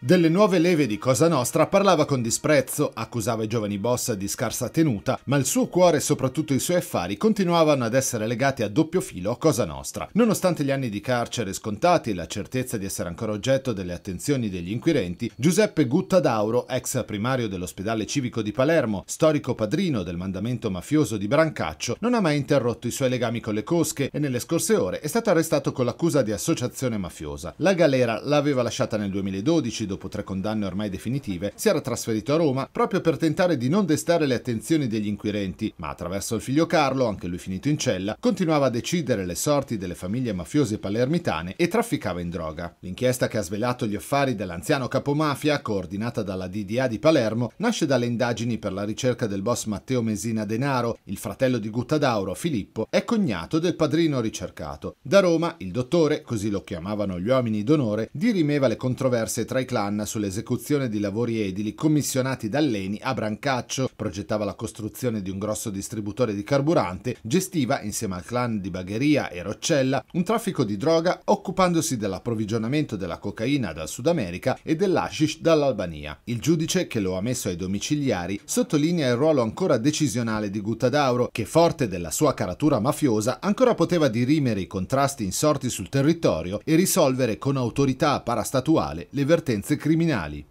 Delle nuove leve di Cosa Nostra parlava con disprezzo, accusava i giovani boss di scarsa tenuta, ma il suo cuore e soprattutto i suoi affari continuavano ad essere legati a doppio filo a Cosa Nostra. Nonostante gli anni di carcere scontati e la certezza di essere ancora oggetto delle attenzioni degli inquirenti, Giuseppe Guttadauro, ex primario dell'ospedale civico di Palermo, storico padrino del mandamento mafioso di Brancaccio, non ha mai interrotto i suoi legami con le cosche e nelle scorse ore è stato arrestato con l'accusa di associazione mafiosa. La galera l'aveva lasciata nel 2012 dopo tre condanne ormai definitive, si era trasferito a Roma proprio per tentare di non destare le attenzioni degli inquirenti, ma attraverso il figlio Carlo, anche lui finito in cella, continuava a decidere le sorti delle famiglie mafiose palermitane e trafficava in droga. L'inchiesta che ha svelato gli affari dell'anziano capomafia, coordinata dalla DDA di Palermo, nasce dalle indagini per la ricerca del boss Matteo Mesina Denaro, il fratello di Guttadauro, Filippo, è cognato del padrino ricercato. Da Roma, il dottore, così lo chiamavano gli uomini d'onore, dirimeva le controversie tra i clan Clan sull'esecuzione di lavori edili commissionati dall'ENI a Brancaccio, progettava la costruzione di un grosso distributore di carburante, gestiva insieme al clan di Bagheria e Roccella un traffico di droga occupandosi dell'approvvigionamento della cocaina dal Sud America e dell'ashish dall'Albania. Il giudice che lo ha messo ai domiciliari sottolinea il ruolo ancora decisionale di Guttadauro che forte della sua caratura mafiosa ancora poteva dirimere i contrasti insorti sul territorio e risolvere con autorità parastatuale le vertenze conseguenze criminali.